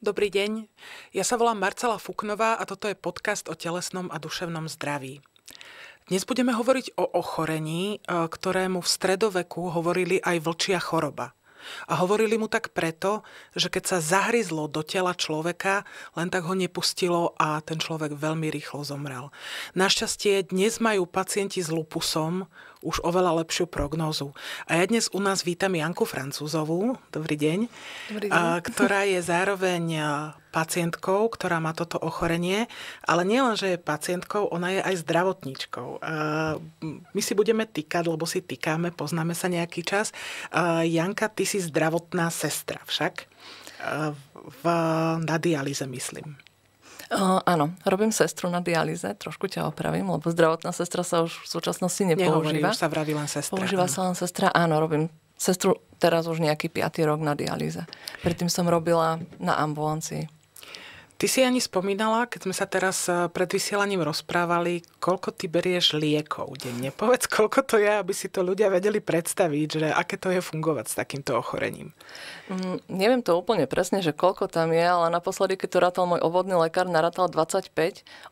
Dobrý deň, ja sa volám Marcela Fuknová a toto je podcast o telesnom a duševnom zdraví. Dnes budeme hovoriť o ochorení, e, ktorému v stredoveku hovorili aj vlčia choroba. A hovorili mu tak preto, že keď sa zahryzlo do tela človeka, len tak ho nepustilo a ten človek veľmi rýchlo zomrel. Našťastie dnes majú pacienti s lupusom už oveľa lepšiu prognózu. A ja dnes u nás vítam Janku Francúzovú, dobrý deň, dobrý deň. A, ktorá je zároveň pacientkou, ktorá má toto ochorenie, ale nielen, že je pacientkou, ona je aj zdravotníčkou. A, my si budeme týkať, lebo si týkame, poznáme sa nejaký čas. A, Janka, ty si zdravotná sestra však, v, na dialýze myslím. Uh, áno, robím sestru na dialyze, trošku ťa opravím, lebo zdravotná sestra sa už v súčasnosti nepoužíva. Nehovorí, už sa vraví len sestra. Používa áno. sa len sestra, áno, robím sestru teraz už nejaký piatý rok na dialýze. Predtým som robila na ambulancii. Ty si ani spomínala, keď sme sa teraz e, pred vysielaním rozprávali, koľko ty berieš liekov denne. Povedz, koľko to je, aby si to ľudia vedeli predstaviť, že aké to je fungovať s takýmto ochorením. Mm, neviem to úplne presne, že koľko tam je, ale naposledy, keď to ratal môj obvodný lekár, narátal 25.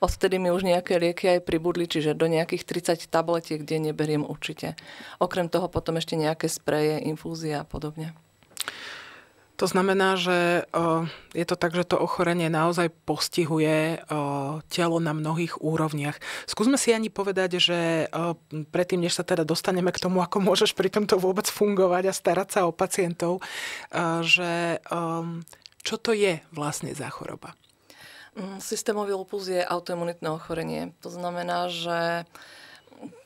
Odvtedy mi už nejaké lieky aj pribudli, čiže do nejakých 30 tabletiek denne beriem určite. Okrem toho potom ešte nejaké spreje, infúzie a podobne. To znamená, že je to tak, že to ochorenie naozaj postihuje telo na mnohých úrovniach. Skúsme si ani povedať, že predtým, než sa teda dostaneme k tomu, ako môžeš pri tomto vôbec fungovať a starať sa o pacientov, že čo to je vlastne za choroba? Mm, systémový lupus je autoimunitné ochorenie. To znamená, že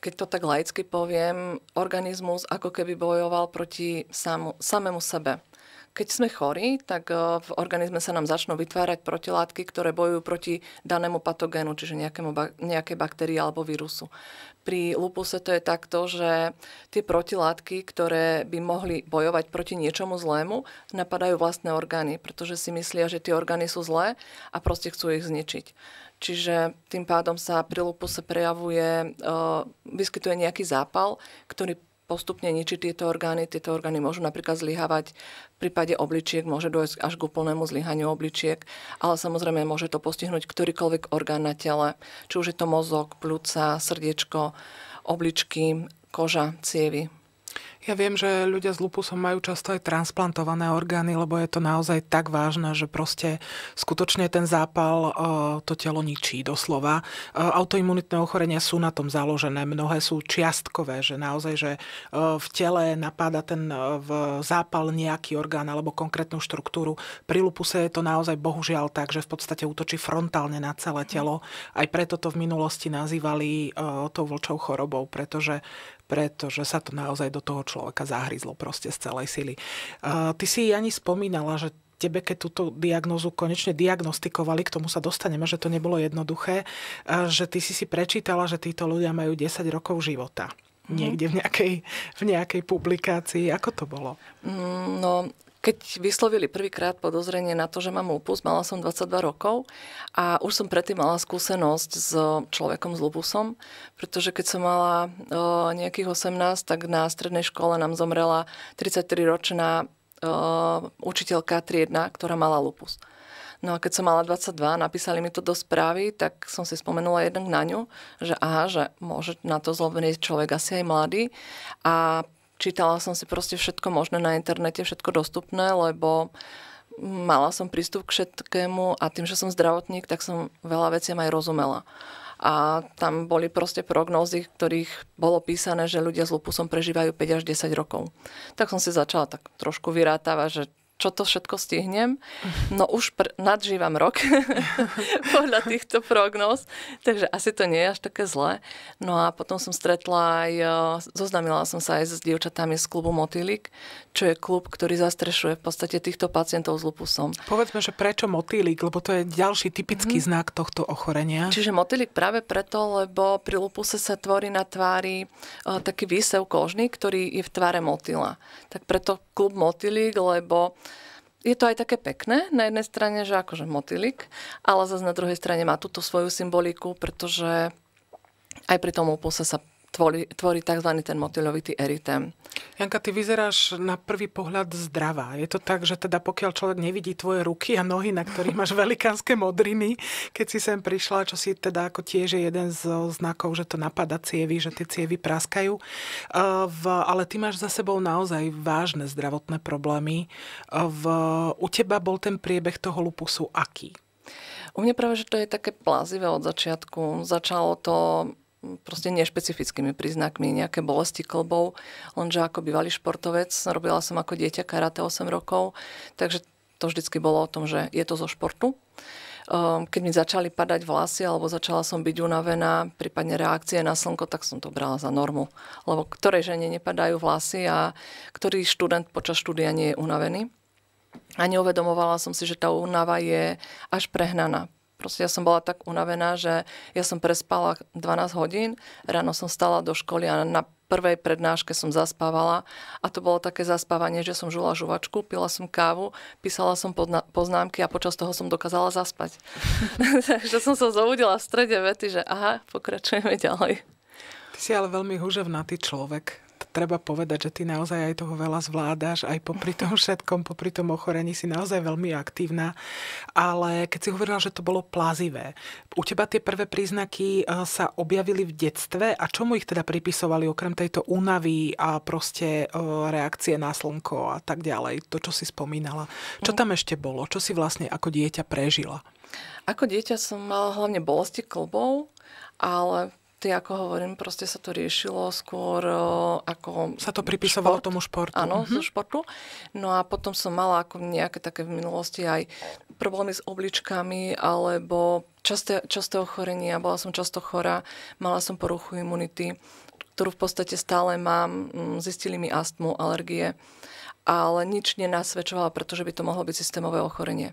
keď to tak laicky poviem, organizmus ako keby bojoval proti samému sebe keď sme chorí, tak eh, v organizme sa nám začnú vytvárať protilátky, ktoré bojujú proti danému patogénu, čiže nejakému, nejaké baktérie alebo vírusu. Pri lupuse to je takto, že tie protilátky, ktoré by mohli bojovať proti niečomu zlému, napadajú vlastné orgány, pretože si myslia, že tie orgány sú zlé a proste chcú ich zničiť. Čiže tým pádom sa pri lupuse prejavuje, eh, vyskytuje nejaký zápal, ktorý postupne ničiť tieto orgány. Tieto orgány môžu napríklad zlyhávať. V prípade obličiek môže dojsť až k úplnému zlyhaniu obličiek, ale samozrejme môže to postihnúť ktorýkoľvek orgán na tele, či už je to mozog, plúca, srdiečko, obličky, koža, cievy. Ja viem, že ľudia s lupusom majú často aj transplantované orgány, lebo je to naozaj tak vážne, že proste skutočne ten zápal eh, to telo ničí doslova. Eh, autoimunitné ochorenia sú na tom založené, mnohé sú čiastkové, že naozaj, že eh, v tele napáda ten v zápal nejaký orgán alebo konkrétnu štruktúru. Pri lupuse je to naozaj bohužiaľ tak, že v podstate útočí frontálne na celé telo. Aj preto to v minulosti nazývali tou vlčou chorobou, pretože pretože sa to naozaj do toho človeka zahryzlo proste z celej sily. ty si ani spomínala, že tebe, keď túto diagnozu konečne diagnostikovali, k tomu sa dostaneme, že to nebolo jednoduché, že ty si si prečítala, že títo ľudia majú 10 rokov života. Mhm. Niekde v nejakej, v nejakej publikácii. Ako to bolo? Mm, no, keď vyslovili prvýkrát podozrenie na to, že mám lupus, mala som 22 rokov a už som predtým mala skúsenosť s človekom s lupusom, pretože keď som mala e, nejakých 18, tak na strednej škole nám zomrela 33-ročná e, učiteľka triedna, ktorá mala lupus. No a keď som mala 22, napísali mi to do správy, tak som si spomenula jednak na ňu, že aha, že môže na to zlobený človek asi aj mladý. A čítala som si proste všetko možné na internete, všetko dostupné, lebo mala som prístup k všetkému a tým, že som zdravotník, tak som veľa veciam aj rozumela. A tam boli proste prognózy, ktorých bolo písané, že ľudia s lupusom prežívajú 5 až 10 rokov. Tak som si začala tak trošku vyrátavať, že čo to všetko stihnem. Mhm. No už pr- nadžívam rok podľa týchto prognóz, takže asi to nie je až také zlé. No a potom som stretla aj, e, zoznamila som sa aj s dievčatami z klubu Motýlik, čo je klub, ktorý zastrešuje v podstate týchto pacientov s lupusom. Povedzme, že prečo motýlik, lebo to je ďalší typický mm-hmm. znak tohto ochorenia. Čiže motýlik práve preto, lebo pri lupuse sa tvorí na tvári uh, taký výsev kožný, ktorý je v tvare motýla. Tak preto klub motýlik, lebo je to aj také pekné, na jednej strane, že akože motylik, ale zase na druhej strane má túto svoju symboliku, pretože aj pri tom opuse sa tvorí, tvorí tzv. ten motylovitý erytém. Janka, ty vyzeráš na prvý pohľad zdravá. Je to tak, že teda pokiaľ človek nevidí tvoje ruky a nohy, na ktorých máš velikánske modriny, keď si sem prišla, čo si teda ako tiež je jeden z znakov, že to napada cievy, že tie cievy praskajú. Eh, v, ale ty máš za sebou naozaj vážne zdravotné problémy. Eh, v, u teba bol ten priebeh toho lupusu aký? U mňa práve, že to je také plazivé od začiatku. Začalo to proste nešpecifickými príznakmi, nejaké bolesti klbov, lenže ako bývalý športovec, robila som ako dieťa karate 8 rokov, takže to vždycky bolo o tom, že je to zo športu. Ehm, keď mi začali padať vlasy alebo začala som byť unavená, prípadne reakcie na slnko, tak som to brala za normu. Lebo ktorej žene nepadajú vlasy a ktorý študent počas štúdia nie je unavený. A neuvedomovala som si, že tá únava je až prehnaná. Proste ja som bola tak unavená, že ja som prespala 12 hodín, ráno som stala do školy a na prvej prednáške som zaspávala a to bolo také zaspávanie, že som žula žuvačku, pila som kávu, písala som poznámky a počas toho som dokázala zaspať. Takže som sa zobudila v strede vety, že aha, pokračujeme ďalej. Ty si ale veľmi húževnatý človek treba povedať, že ty naozaj aj toho veľa zvládaš, aj popri tom všetkom, popri tom ochorení si naozaj veľmi aktívna, ale keď si hovorila, že to bolo plazivé, u teba tie prvé príznaky e, sa objavili v detstve a čomu ich teda pripisovali okrem tejto únavy a proste e, reakcie na slnko a tak ďalej, to, čo si spomínala. Čo mhm. tam ešte bolo? Čo si vlastne ako dieťa prežila? Ako dieťa som mala hlavne bolesti klbov, ale športy, ako hovorím, proste sa to riešilo skôr ako... Sa to pripisovalo šport. tomu športu. Áno, mm-hmm. zo športu. No a potom som mala ako nejaké také v minulosti aj problémy s obličkami alebo časté, časté ochorenia. Bola som často chorá, mala som poruchu imunity, ktorú v podstate stále mám. Mm, zistili mi astmu, alergie ale nič nenasvedčovala, pretože by to mohlo byť systémové ochorenie.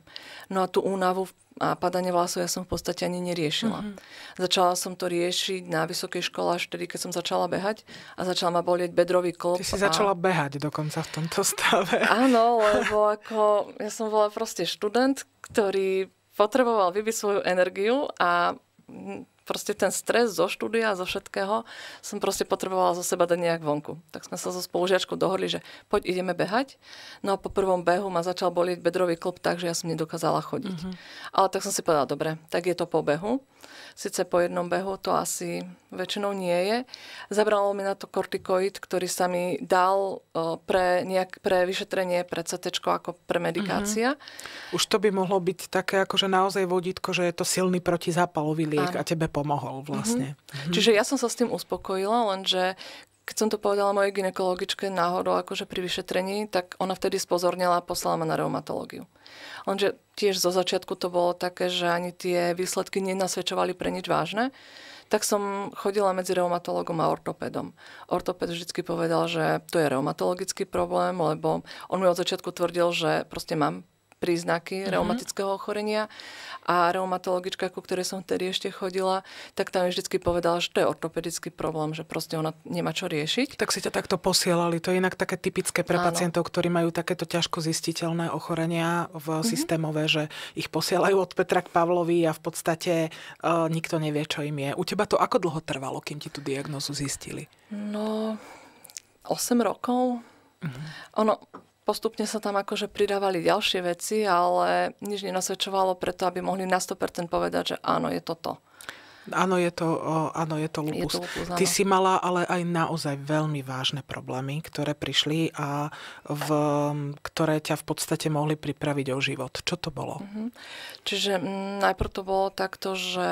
No a tú únavu a padanie vlasov ja som v podstate ani neriešila. Mm-hmm. Začala som to riešiť na vysokej škole až vtedy, keď som začala behať a začala ma bolieť bedrový klop. Ty si a... začala behať dokonca v tomto stave. Áno, lebo ako ja som bola proste študent, ktorý potreboval vybiť svoju energiu a proste ten stres zo štúdia, a zo všetkého, som proste potrebovala zo seba dať nejak vonku. Tak sme sa so spolužiačkou dohodli, že poď ideme behať. No a po prvom behu ma začal bolieť bedrový klop tak, že ja som nedokázala chodiť. Mm-hmm. Ale tak som si povedala, dobre, tak je to po behu. Sice po jednom behu to asi väčšinou nie je. Zabralo mi na to kortikoid, ktorý sa mi dal pre, nejak, pre vyšetrenie, pre CT ako pre medikácia. Mm-hmm. Už to by mohlo byť také akože naozaj vodítko, že je to silný protizápalový liek ano. a tebe pomohol mhm. vlastne. Mm-hmm. Čiže ja som sa s tým uspokojila, lenže keď som to povedala mojej ginekologičke náhodou akože pri vyšetrení, tak ona vtedy spozornila a poslala ma na reumatológiu. Lenže tiež zo začiatku to bolo také, že ani tie výsledky nenasvedčovali pre nič vážne, tak som chodila medzi reumatologom a ortopedom. Ortoped vždy povedal, že to je reumatologický problém, lebo on mi od začiatku tvrdil, že proste mám príznaky mm-hmm. reumatického ochorenia a reumatologička, ku ktorej som vtedy ešte chodila, tak tam mi vždy povedala, že to je ortopedický problém, že proste ona nemá čo riešiť. Tak si ťa takto posielali. To je inak také typické pre Áno. pacientov, ktorí majú takéto ťažko zistiteľné ochorenia v mm-hmm. systémové, že ich posielajú od Petra k Pavlovi a v podstate e, nikto nevie, čo im je. U teba to ako dlho trvalo, kým ti tú diagnozu zistili? No, 8 rokov. Mm-hmm. Ono, postupne sa tam akože pridávali ďalšie veci, ale nič nenasvedčovalo preto, aby mohli na 100% povedať, že áno, je to to. Áno, je to, áno, je to lupus. Je to lupus áno. Ty si mala ale aj naozaj veľmi vážne problémy, ktoré prišli a v, ktoré ťa v podstate mohli pripraviť o život. Čo to bolo? Mm-hmm. Čiže m, mm, najprv to bolo takto, že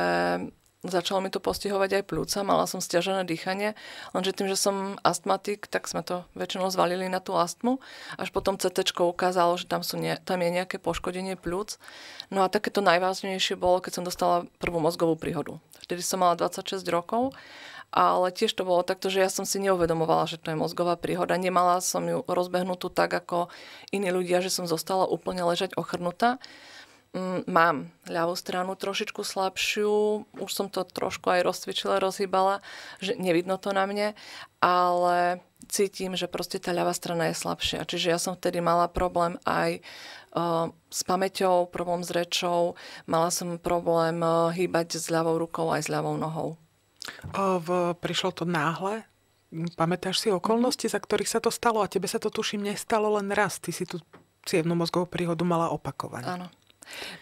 začalo mi to postihovať aj plúca, mala som stiažené dýchanie, lenže tým, že som astmatik, tak sme to väčšinou zvalili na tú astmu. Až potom CT ukázalo, že tam, sú ne, tam je nejaké poškodenie plúc. No a takéto najvážnejšie bolo, keď som dostala prvú mozgovú príhodu. Vtedy som mala 26 rokov, ale tiež to bolo takto, že ja som si neuvedomovala, že to je mozgová príhoda. Nemala som ju rozbehnutú tak, ako iní ľudia, že som zostala úplne ležať ochrnutá. Mm, mám ľavú stranu trošičku slabšiu, už som to trošku aj rozcvičila, rozhýbala, že nevidno to na mne, ale cítim, že proste tá ľavá strana je slabšia. Čiže ja som vtedy mala problém aj uh, s pamäťou, problém s rečou, mala som problém uh, hýbať s ľavou rukou aj s ľavou nohou. A v, prišlo to náhle? Pamätáš si okolnosti, za ktorých sa to stalo? A tebe sa to tuším nestalo len raz. Ty si tu cievnú mozgovú príhodu mala opakovať. Áno.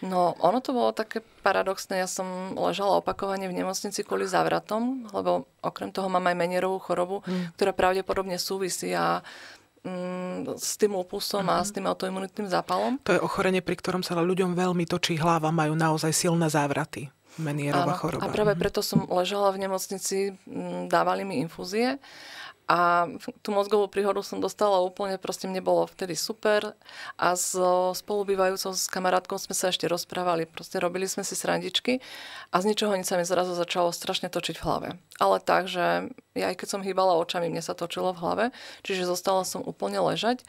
No, ono to bolo také paradoxné. Ja som ležala opakovane v nemocnici kvôli závratom, lebo okrem toho mám aj menierovú chorobu, mm. ktorá pravdepodobne súvisí a mm, s tým opusom mm. a mm-hmm. s tým autoimunitným zápalom. To je ochorenie, pri ktorom sa ľuďom veľmi točí hlava, majú naozaj silné závraty. Menierová choroba. A práve mhm. preto som ležala v nemocnici, dávali mi infúzie a tú mozgovú príhodu som dostala úplne, proste mne bolo vtedy super a so spolubývajúcou s kamarátkou sme sa ešte rozprávali, proste robili sme si srandičky a z ničoho nič sa mi zrazu začalo strašne točiť v hlave. Ale tak, že ja aj keď som hýbala očami, mne sa točilo v hlave, čiže zostala som úplne ležať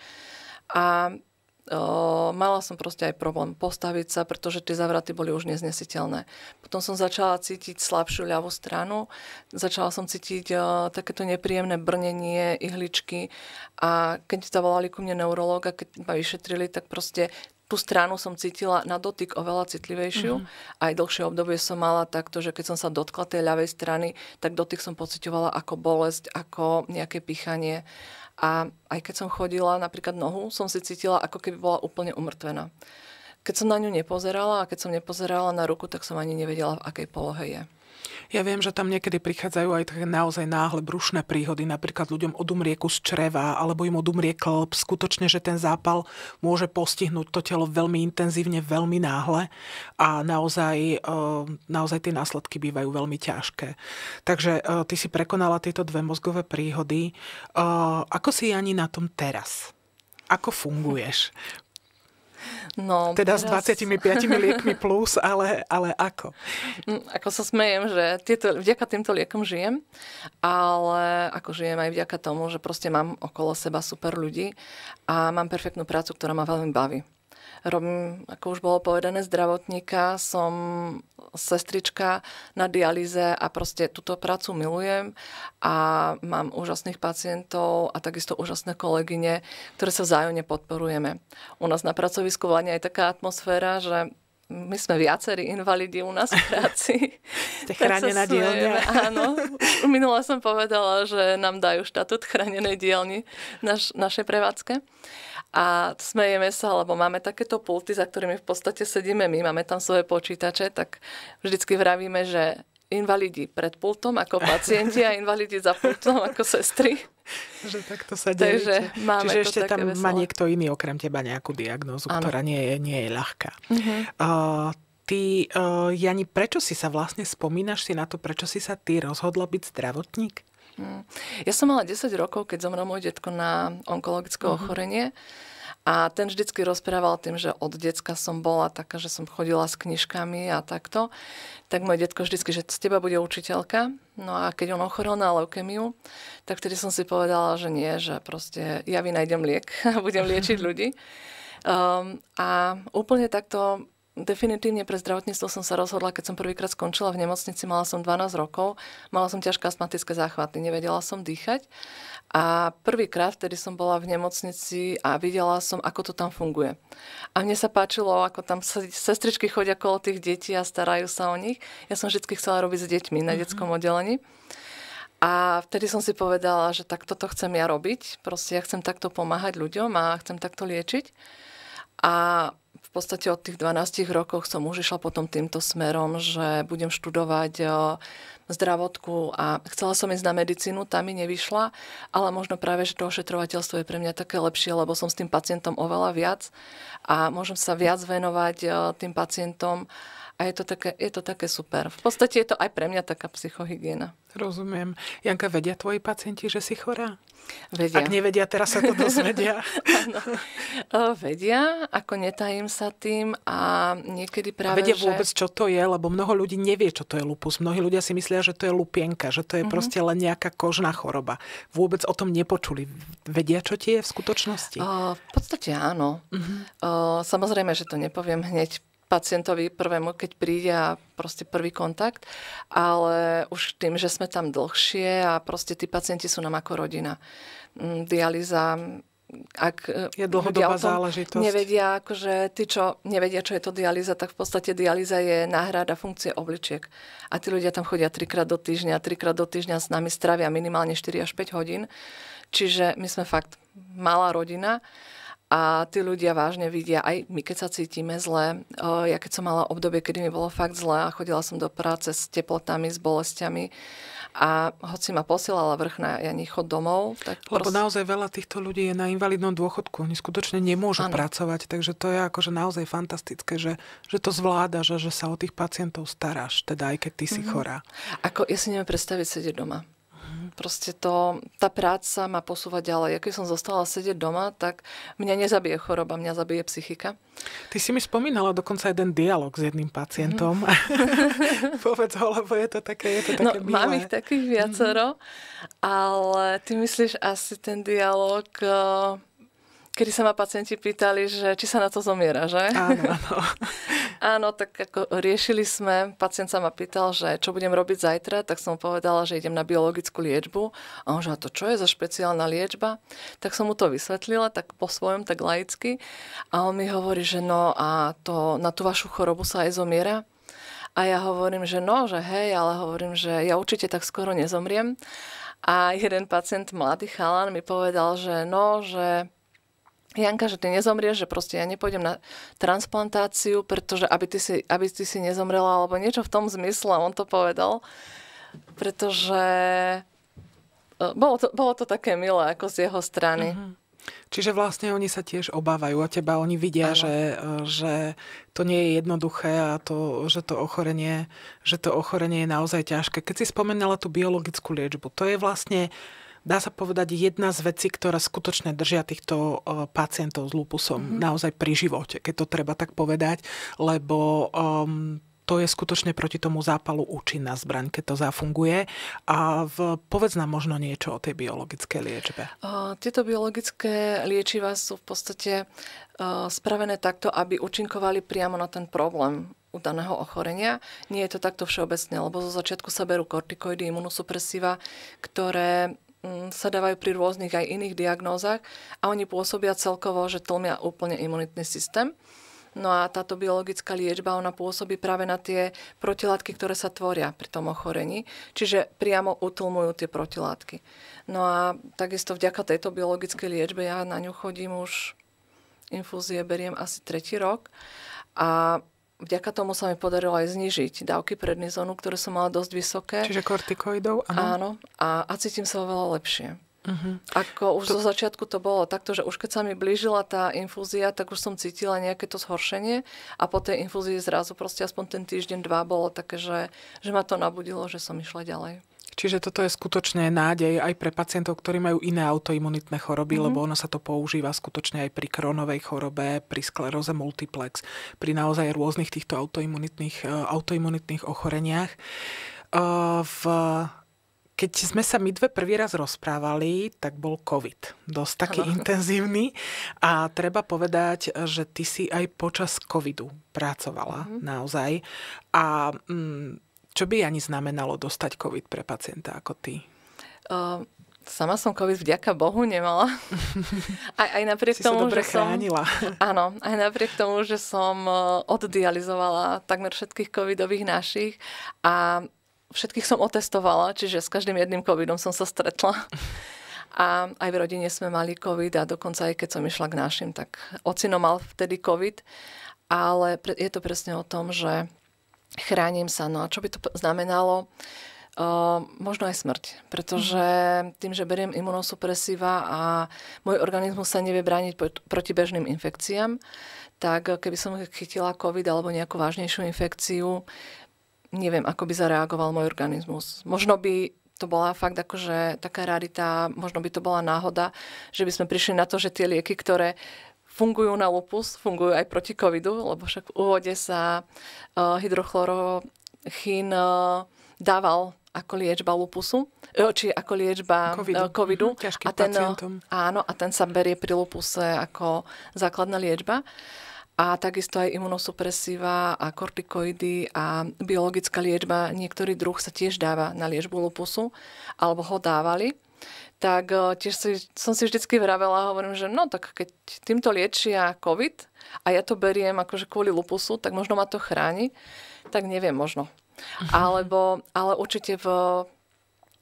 a mala som proste aj problém postaviť sa, pretože tie zavraty boli už neznesiteľné. Potom som začala cítiť slabšiu ľavú stranu, začala som cítiť uh, takéto nepríjemné brnenie, ihličky a keď volali ku mne a keď ma vyšetrili, tak proste tú stranu som cítila na dotyk oveľa citlivejšiu. Mm-hmm. Aj dlhšie obdobie som mala takto, že keď som sa dotkla tej ľavej strany, tak dotyk som pociťovala ako bolesť, ako nejaké pichanie. A aj keď som chodila napríklad nohu, som si cítila, ako keby bola úplne umrtvená. Keď som na ňu nepozerala a keď som nepozerala na ruku, tak som ani nevedela, v akej polohe je. Ja viem, že tam niekedy prichádzajú aj také naozaj náhle brušné príhody, napríklad ľuďom odumrie kus čreva alebo im odumrie klb. Skutočne, že ten zápal môže postihnúť to telo veľmi intenzívne, veľmi náhle a naozaj, eh, naozaj tie následky bývajú veľmi ťažké. Takže eh, ty si prekonala tieto dve mozgové príhody. Eh, ako si Jani na tom teraz? Ako funguješ? No, teda teraz... s 25 liekmi plus, ale, ale ako? Mm, ako sa smejem, že tieto, vďaka týmto liekom žijem, ale ako žijem aj vďaka tomu, že proste mám okolo seba super ľudí a mám perfektnú prácu, ktorá ma veľmi baví robím, ako už bolo povedané, zdravotníka, som sestrička na dialýze a proste túto prácu milujem a mám úžasných pacientov a takisto úžasné kolegyne, ktoré sa vzájomne podporujeme. U nás na pracovisku vládne aj taká atmosféra, že my sme viacerí invalidi u nás v práci. Ste chránená dielňa. Áno. Minula som povedala, že nám dajú štatút chránenej dielni naš, našej prevádzke. A smejeme sa, lebo máme takéto pulty, za ktorými v podstate sedíme my, máme tam svoje počítače, tak vždycky vravíme, že invalidi pred pultom ako pacienti a invalidi za pultom ako sestry. Že takto sa deje. Takže máme Čiže ešte tam veselé. má niekto iný okrem teba nejakú diagnózu, ano. ktorá nie je, nie je ľahká. Uh-huh. Uh, ty, uh, Jani, prečo si sa vlastne spomínaš si na to, prečo si sa ty rozhodla byť zdravotník? Mhm. Ja som mala 10 rokov, keď zomrel môj detko na onkologické uh-huh. ochorenie. A ten vždycky rozprával tým, že od decka som bola taká, že som chodila s knižkami a takto. Tak môj detko vždycky, že z teba bude učiteľka. No a keď on ochorel na leukemiu, tak vtedy som si povedala, že nie, že proste ja vynajdem liek a budem liečiť ľudí. Um, a úplne takto Definitívne pre zdravotníctvo som sa rozhodla, keď som prvýkrát skončila v nemocnici, mala som 12 rokov, mala som ťažké astmatické záchvaty, nevedela som dýchať a prvýkrát vtedy som bola v nemocnici a videla som, ako to tam funguje. A mne sa páčilo, ako tam sestričky chodia kolo tých detí a starajú sa o nich. Ja som vždy chcela robiť s deťmi na mm-hmm. detskom oddelení. A vtedy som si povedala, že tak toto chcem ja robiť. Proste ja chcem takto pomáhať ľuďom a chcem takto liečiť. A podstate od tých 12 rokov som už išla potom týmto smerom, že budem študovať eh, zdravotku a chcela som ísť na medicínu, tam mi nevyšla, ale možno práve, že to ošetrovateľstvo je pre mňa také lepšie, lebo som s tým pacientom oveľa viac a môžem sa viac venovať eh, tým pacientom a je to také, je to také super. V podstate je to aj pre mňa taká psychohygiena. Rozumiem. Janka, vedia tvoji pacienti, že si chorá? Vedia. Ak nevedia, teraz sa to dozvedia. vedia, ako netajím sa tým a niekedy práve... A vedia že... vôbec, čo to je, lebo mnoho ľudí nevie, čo to je lupus. Mnohí ľudia si myslia, že to je lupienka, že to je mm-hmm. proste len nejaká kožná choroba. Vôbec o tom nepočuli. Vedia, čo tie je v skutočnosti? O, v podstate áno. Mm-hmm. O, samozrejme, že to nepoviem hneď pacientovi prvému, keď príde a proste prvý kontakt, ale už tým, že sme tam dlhšie a proste tí pacienti sú nám ako rodina. Mm, Dializa ak e, je dlhodobá záležitosť. Nevedia, akože tí, čo nevedia, čo je to dialýza, tak v podstate dialýza je náhrada funkcie obličiek. A tí ľudia tam chodia trikrát do týždňa, trikrát do týždňa s nami stravia minimálne 4 až 5 hodín. Čiže my sme fakt malá rodina a tí ľudia vážne vidia, aj my keď sa cítime zle, ja keď som mala obdobie, kedy mi bolo fakt zle a chodila som do práce s teplotami, s bolestiami a hoci ma posielala vrchná ja chod domov. Tak Lebo prost... naozaj veľa týchto ľudí je na invalidnom dôchodku, oni skutočne nemôžu ano. pracovať, takže to je akože naozaj fantastické, že, že to zvláda, že, že sa o tých pacientov staráš, teda aj keď ty mm-hmm. si mhm. chorá. Ako, ja si neviem predstaviť sedieť doma. Proste to, tá práca ma posúva ďalej. Ja keď som zostala sedieť doma, tak mňa nezabije choroba, mňa zabije psychika. Ty si mi spomínala dokonca jeden dialog s jedným pacientom. Mm. Povedz ho, lebo je to také, je to no, také no, milé. Mám ich takých viacero, mm. ale ty myslíš asi ten dialog... Uh, kedy sa ma pacienti pýtali, že či sa na to zomiera, že? Áno, áno. áno, tak ako riešili sme, pacient sa ma pýtal, že čo budem robiť zajtra, tak som mu povedala, že idem na biologickú liečbu. A on že, a to čo je za špeciálna liečba? Tak som mu to vysvetlila, tak po svojom, tak laicky. A on mi hovorí, že no a to, na tú vašu chorobu sa aj zomiera. A ja hovorím, že no, že hej, ale hovorím, že ja určite tak skoro nezomriem. A jeden pacient, mladý chalan, mi povedal, že no, že Janka, že ty nezomrieš, že proste ja nepôjdem na transplantáciu, pretože aby ty si, aby ty si nezomrela, alebo niečo v tom zmysle, on to povedal. Pretože e, bolo to, bolo to také milé, ako z jeho strany. Mm-hmm. Čiže vlastne oni sa tiež obávajú a teba, oni vidia, že, e, že to nie je jednoduché a to, že, to ochorenie, že to ochorenie je naozaj ťažké. Keď si spomenala tú biologickú liečbu, to je vlastne uh, dá sa povedať, jedna z vecí, ktorá skutočne držia týchto e, pacientov s lupusom mm-hmm. naozaj pri živote, keď to treba tak povedať, lebo um, to je skutočne proti tomu zápalu účinná zbraň, keď to zafunguje. A v, povedz nám možno niečo o tej biologickej liečbe. Tieto biologické liečiva sú v podstate e, spravené takto, aby účinkovali priamo na ten problém u daného ochorenia. Nie je to takto všeobecne, lebo zo začiatku sa berú kortikoidy, imunosupresíva, ktoré Mm, sa dávajú pri rôznych aj iných diagnózach a oni pôsobia celkovo, že tlmia úplne imunitný systém. No a táto biologická liečba, ona pôsobí práve na tie protilátky, ktoré sa tvoria pri tom ochorení, čiže priamo utlmujú tie protilátky. No a takisto vďaka tejto biologickej liečbe ja na ňu chodím už, infúzie beriem asi tretí rok a vďaka tomu sa mi podarilo aj znižiť dávky prednizónu, ktoré som mala dosť vysoké. Čiže kortikoidov? Áno. áno a, a cítim sa oveľa lepšie. Uh-huh. Ako už to... zo začiatku to bolo takto, že už keď sa mi blížila tá infúzia, tak už som cítila nejaké to zhoršenie a po tej infúzii zrazu proste aspoň ten týždeň, dva bolo také, že, že ma to nabudilo, že som išla ďalej. Čiže toto je skutočne nádej aj pre pacientov, ktorí majú iné autoimunitné choroby, mm-hmm. lebo ono sa to používa skutočne aj pri kronovej chorobe, pri skleróze multiplex, pri naozaj rôznych týchto autoimunitných, e, autoimunitných ochoreniach. E, v keď sme sa my dve prvý raz rozprávali, tak bol COVID. Dosť taký ano. intenzívny. A treba povedať, že ty si aj počas COVIDu pracovala mm-hmm. naozaj. A mm, čo by ani znamenalo dostať COVID pre pacienta ako ty? Uh, sama som COVID vďaka Bohu nemala. aj, aj napriek si tomu, sa dobre že chránila. som... Áno, aj napriek tomu, že som e, oddializovala takmer všetkých covidových našich a všetkých som otestovala, čiže s každým jedným covidom som sa stretla. A aj v rodine sme mali COVID a dokonca aj keď som išla k našim, tak ocino mal vtedy COVID. Ale je to presne o tom, že chránim sa. No a čo by to znamenalo? Uh, možno aj smrť, pretože tým, že beriem imunosupresíva a môj organizmus sa nevie brániť proti bežným infekciám, tak e, keby som chytila COVID alebo nejakú vážnejšiu infekciu, neviem, ako by zareagoval môj organizmus. Možno by to bola fakt akože taká rarita, možno by to bola náhoda, že by sme prišli na to, že tie lieky, ktoré fungujú na lupus, fungujú aj proti covidu, lebo však v úvode sa e, hydrochlorochín e, dával ako liečba lupusu, e, či ako liečba covidu. Mhm, COVIDu. Ťažkým a ten, pacientom. Áno, a ten sa berie pri lupuse ako základná liečba. A takisto aj imunosupresíva a kortikoidy a biologická liečba, niektorý druh sa tiež dáva na liečbu lupusu, alebo ho dávali tak e, tiež si, som si vždycky vravela, hovorím, že no tak keď týmto liečia COVID a ja to beriem akože kvôli lupusu, tak možno ma to chráni, tak neviem, možno. Mhm. Alebo, ale určite v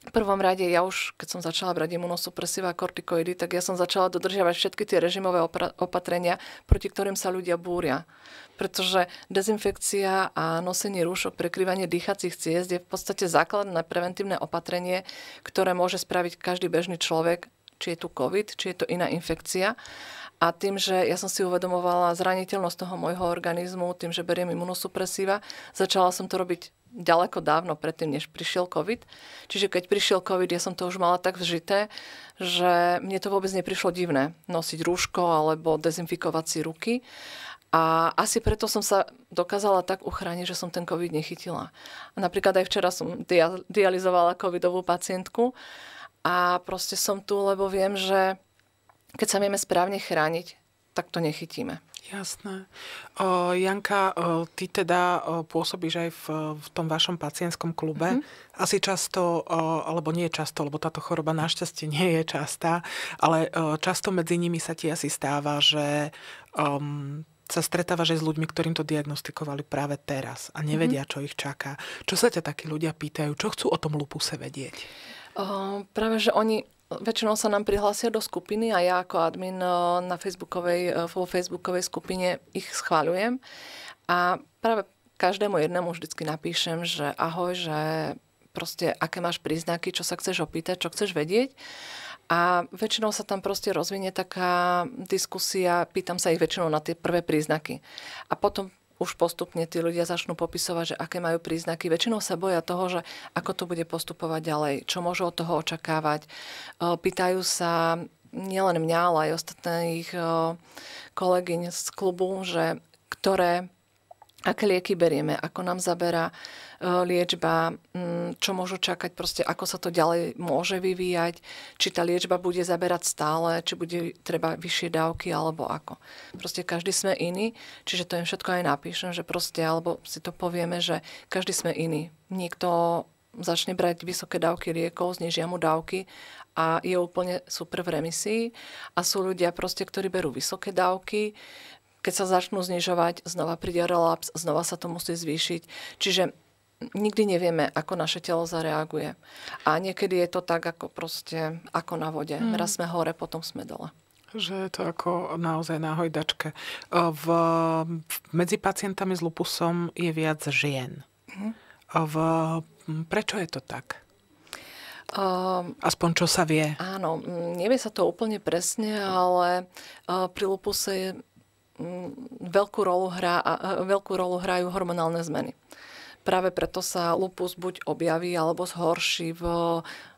v prvom rade ja už, keď som začala brať imunosupresíva a kortikoidy, tak ja som začala dodržiavať všetky tie režimové opatrenia, proti ktorým sa ľudia búria. Pretože dezinfekcia a nosenie rúšok, prekrývanie dýchacích ciest je v podstate základné preventívne opatrenie, ktoré môže spraviť každý bežný človek, či je tu COVID, či je to iná infekcia. A tým, že ja som si uvedomovala zraniteľnosť toho môjho organizmu, tým, že beriem imunosupresíva, začala som to robiť ďaleko dávno predtým, než prišiel COVID. Čiže keď prišiel COVID, ja som to už mala tak vžité, že mne to vôbec neprišlo divné nosiť rúško alebo dezinfikovať si ruky. A asi preto som sa dokázala tak uchrániť, že som ten COVID nechytila. A napríklad aj včera som dia- dializovala covidovú pacientku a proste som tu, lebo viem, že keď sa vieme správne chrániť, tak to nechytíme. Jasné. O, Janka, o, ty teda o, pôsobíš aj v, v tom vašom pacientskom klube. Mm-hmm. Asi často, o, alebo nie často, lebo táto choroba našťastie nie je častá, ale o, často medzi nimi sa ti asi stáva, že um, sa stretávaš aj s ľuďmi, ktorým to diagnostikovali práve teraz a mhm. nevedia, mm-hmm. čo ich čaká. Čo sa ťa takí ľudia pýtajú? Čo chcú o tom lupuse vedieť? O, práve, že oni Väčšinou sa nám prihlásia do skupiny a ja ako admin eh, na facebookovej, eh, vo facebookovej skupine ich schváľujem. A práve každému jednému vždycky napíšem, že ahoj, že proste aké máš príznaky, čo sa chceš opýtať, čo chceš vedieť. A väčšinou sa tam proste rozvinie taká diskusia, pýtam sa ich väčšinou na tie prvé príznaky. A potom už postupne tí ľudia začnú popisovať, že aké majú príznaky. Väčšinou sa boja toho, že ako to bude postupovať ďalej, čo môžu od toho očakávať. E, pýtajú sa nielen mňa, ale aj ostatných e, kolegyň z klubu, že ktoré aké lieky berieme, ako nám zaberá e, liečba, mm, čo môžu čakať, proste ako sa to ďalej môže vyvíjať, či tá liečba bude zaberať stále, či bude treba vyššie dávky alebo ako. Proste každý sme iný, čiže to im všetko aj napíšem, že proste, alebo si to povieme, že každý sme iný. Niekto začne brať vysoké dávky liekov, znižia mu dávky a je úplne super v remisii. A sú ľudia proste, ktorí berú vysoké dávky, keď sa začnú znižovať, znova príde relaps, znova sa to musí zvýšiť. Čiže nikdy nevieme, ako naše telo zareaguje. A niekedy je to tak, ako proste, ako na vode. Mm. Raz sme hore, potom sme dole. Že je to ako naozaj na hojdačke. V, medzi pacientami s lupusom je viac žien. Mm. V, prečo je to tak? Ehm, Aspoň čo sa vie. Áno, nevie sa to úplne presne, ale eh, pri lupuse je. Mm, veľkú rolu, hrá, veľkú rolu hrajú hormonálne zmeny. Práve preto sa lupus buď objaví alebo zhorší v,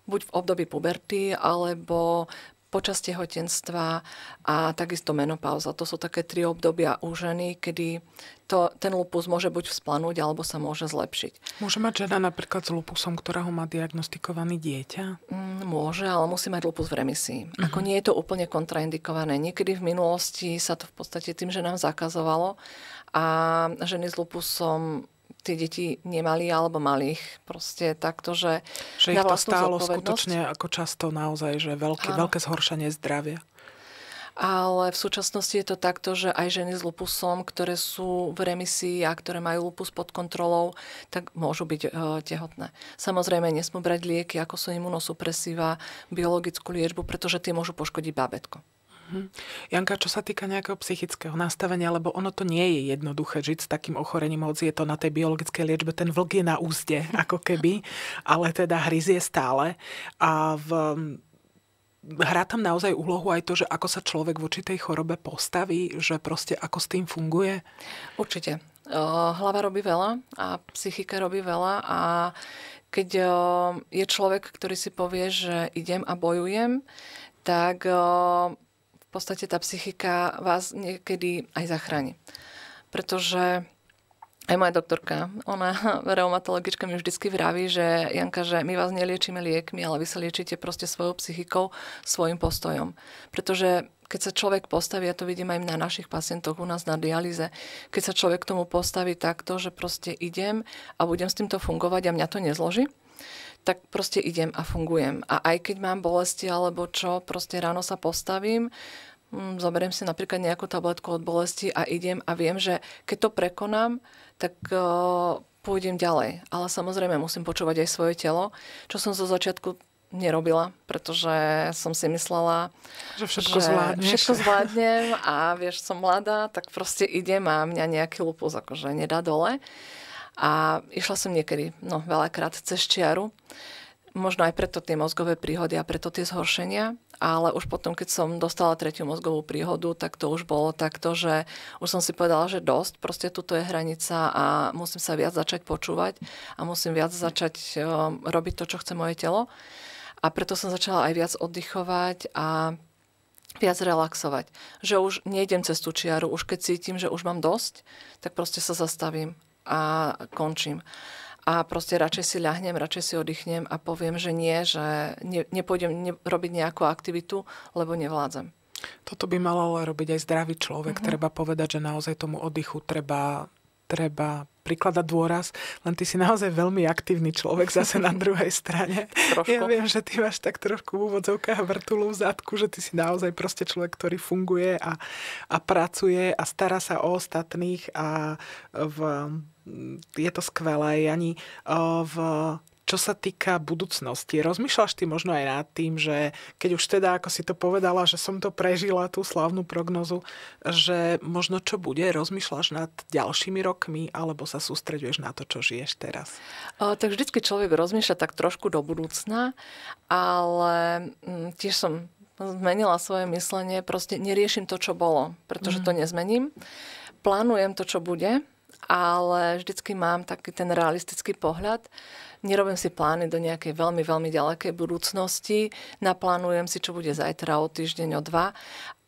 buď v období puberty, alebo počas tehotenstva a takisto menopauza. To sú také tri obdobia u ženy, kedy to, ten lupus môže buď vzplanúť, alebo sa môže zlepšiť. Môže mať žena napríklad s lupusom, ktorá ho má diagnostikovaný dieťa? Mm, môže, ale musí mať lupus v remisii. Uh-huh. Ako nie je to úplne kontraindikované. Niekedy v minulosti sa to v podstate tým že nám zakazovalo a ženy s lupusom tie deti nemali alebo mali ich proste takto, že, že ich to stálo skutočne ako často naozaj, že veľké, veľké zhoršenie zdravia. Ale v súčasnosti je to takto, že aj ženy s lupusom, ktoré sú v remisii a ktoré majú lupus pod kontrolou, tak môžu byť e, tehotné. Samozrejme, nesmú brať lieky, ako sú imunosupresíva, biologickú liečbu, pretože tie môžu poškodiť bábetko. Mhm. Janka, čo sa týka nejakého psychického nastavenia, lebo ono to nie je jednoduché žiť s takým ochorením, hoci je to na tej biologickej liečbe, ten vlk je na úzde, ako keby, ale teda hryzie stále. A v, hrá tam naozaj úlohu aj to, že ako sa človek v určitej chorobe postaví, že proste ako s tým funguje? Určite. Hlava robí veľa a psychika robí veľa a keď je človek, ktorý si povie, že idem a bojujem, tak podstate tá psychika vás niekedy aj zachráni. Pretože aj moja doktorka, ona reumatologička mi vždycky vraví, že Janka, že my vás neliečíme liekmi, ale vy sa liečite proste svojou psychikou, svojim postojom. Pretože keď sa človek postaví, ja to vidím aj na našich pacientoch u nás na dialýze, keď sa človek k tomu postaví takto, že proste idem a budem s týmto fungovať a mňa to nezloží, tak proste idem a fungujem. A aj keď mám bolesti alebo čo, proste ráno sa postavím, mm, zoberiem si napríklad nejakú tabletku od bolesti a idem a viem, že keď to prekonám, tak eh, pôjdem ďalej. Ale samozrejme musím počúvať aj svoje telo, čo som zo začiatku nerobila, pretože som si myslela, že všetko, že všetko zvládnem a vieš, som mladá, tak proste idem a mňa nejaký lupus akože nedá dole. Uh, a išla som niekedy, no veľakrát cez čiaru. Možno aj preto tie mozgové príhody a preto tie zhoršenia, ale už potom, keď som dostala tretiu mozgovú príhodu, tak to už bolo takto, že už som si povedala, že dosť, proste tuto je hranica a musím sa viac začať počúvať a musím viac začať um, robiť to, čo chce moje telo. A preto som začala aj viac oddychovať a viac relaxovať. Že už nejdem cez tú čiaru, už keď cítim, že už mám dosť, tak proste sa zastavím a končím. A proste radšej si ľahnem, radšej si oddychnem a poviem, že nie, že ne, nepôjdem ne, robiť nejakú aktivitu, lebo nevládzem. Toto by mal ale robiť aj zdravý človek. Mm-hmm. Treba povedať, že naozaj tomu oddychu treba treba prikladať dôraz, len ty si naozaj veľmi aktívny človek zase na druhej strane. Trošku. Ja viem, že ty máš tak trošku v úvodzovkách vrtulú v zadku, že ty si naozaj proste človek, ktorý funguje a, a pracuje a stará sa o ostatných a v, je to skvelé. Ani v čo sa týka budúcnosti, rozmýšľaš ty možno aj nad tým, že keď už teda, ako si to povedala, že som to prežila, tú slavnú prognozu, že možno čo bude, rozmýšľaš nad ďalšími rokmi, alebo sa sústreduješ na to, čo žiješ teraz? O, tak vždycky človek rozmýšľa tak trošku do budúcna, ale m, mm, tiež som zmenila svoje myslenie, proste neriešim to, čo bolo, pretože mm. to mhm. nezmením. Plánujem to, čo bude, ale vždycky mám taký ten realistický pohľad, nerobím si plány do nejakej veľmi, veľmi ďalekej budúcnosti, naplánujem si, čo bude zajtra, o týždeň, o dva,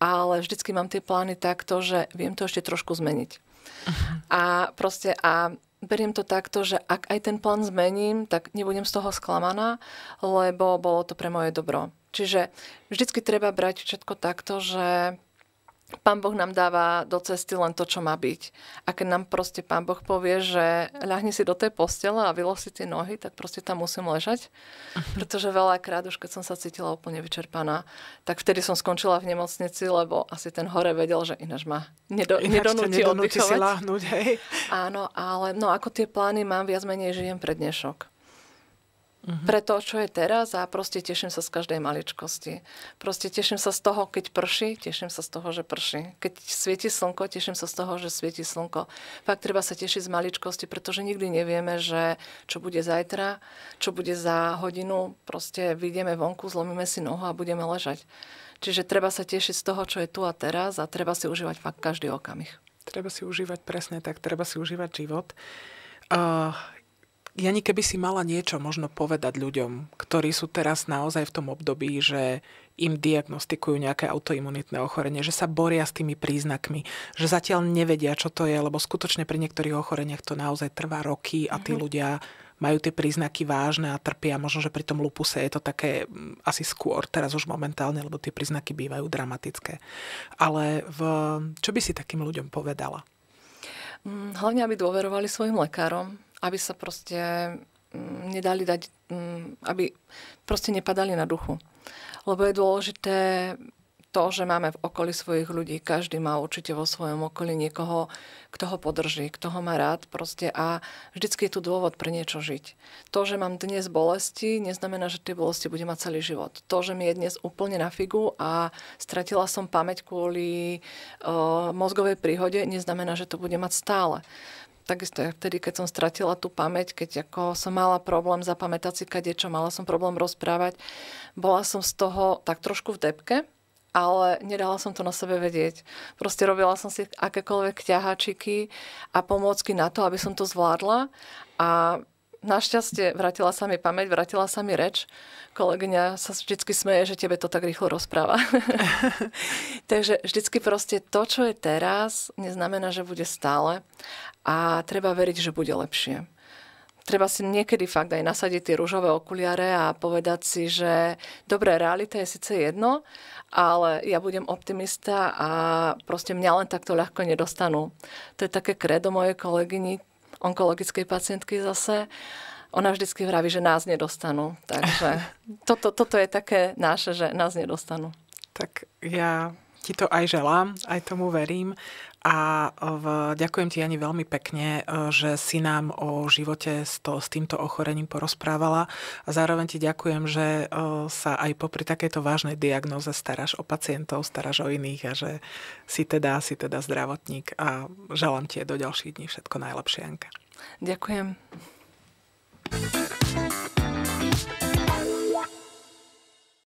ale vždycky mám tie plány takto, že viem to ešte trošku zmeniť. Mhm. A proste a beriem to takto, že ak aj ten plán zmením, tak nebudem z toho sklamaná, lebo bolo to pre moje dobro. Čiže vždycky treba brať všetko takto, že Pán Boh nám dáva do cesty len to, čo má byť. A keď nám proste Pán Boh povie, že ľahni si do tej postele a vylož si tie nohy, tak proste tam musím ležať. Mhm. Pretože veľakrát už keď som sa cítila úplne vyčerpaná, tak vtedy som skončila v nemocnici, lebo asi ten hore vedel, že ináč ma nedo, ináč nedonúti, nedonúti si láhnuť, hej. Áno, ale no ako tie plány mám, viac menej žijem pre dnešok. Uh-huh. Pre to, čo je teraz a proste teším sa z každej maličkosti. Proste teším sa z toho, keď prší, teším sa z toho, že prší. Keď svieti slnko, teším sa z toho, že svieti slnko. Fakt treba sa tešiť z maličkosti, pretože nikdy nevieme, že čo bude zajtra, čo bude za hodinu. Proste vyjdeme vonku, zlomíme si nohu a budeme ležať. Čiže treba sa tešiť z toho, čo je tu a teraz a treba si užívať fakt každý okamih. Treba si užívať presne tak, treba si užívať život. Uh, Jani, keby si mala niečo možno povedať ľuďom, ktorí sú teraz naozaj v tom období, že im diagnostikujú nejaké autoimunitné ochorenie, že sa boria s tými príznakmi, že zatiaľ nevedia, čo to je, lebo skutočne pri niektorých ochoreniach to naozaj trvá roky a tí mhm. ľudia majú tie príznaky vážne a trpia. Možno, že pri tom lupuse je to také mm, asi skôr teraz už momentálne, lebo tie príznaky bývajú dramatické. Ale v, čo by si takým ľuďom povedala? Mm, hlavne, aby dôverovali svojim lekárom, aby sa proste mm, nedali dať, mm, aby proste nepadali na duchu. Lebo je dôležité to, že máme v okolí svojich ľudí, každý má určite vo svojom okolí niekoho, kto ho podrží, kto ho má rád proste a vždycky je tu dôvod pre niečo žiť. To, že mám dnes bolesti, neznamená, že tie bolesti budem mať celý život. To, že mi je dnes úplne na figu a stratila som pamäť kvôli uh, mozgovej príhode, neznamená, že to budem mať stále takisto ja vtedy, keď som stratila tú pamäť, keď ako som mala problém zapamätať si kadečo, mala som problém rozprávať, bola som z toho tak trošku v depke, ale nedala som to na sebe vedieť. Proste robila som si akékoľvek ťahačiky a pomôcky na to, aby som to zvládla a našťastie vrátila sa mi pamäť, vrátila sa mi reč. Kolegyňa sa vždy smeje, že tebe to tak rýchlo rozpráva. Takže vždycky proste to, čo je teraz, neznamená, že bude stále. A treba veriť, že bude lepšie. Treba si niekedy fakt aj nasadiť tie rúžové okuliare a povedať si, že dobré, realita je síce jedno, ale ja budem optimista a proste mňa len takto ľahko nedostanú. To je také kredo mojej kolegyni, onkologickej pacientky zase, ona vždycky vraví, že nás nedostanú. Takže toto, toto je také naše, že nás nedostanú. Tak ja ti to aj želám, aj tomu verím a e, v, ďakujem ti, Jani, veľmi pekne, e, že si nám o živote s, to, s týmto ochorením porozprávala. A zároveň ti ďakujem, že e, sa aj popri takejto vážnej diagnoze staráš o pacientov, staráš o iných a že si teda, si teda zdravotník. A želám ti do ďalších dní všetko najlepšie, Janka. Ďakujem.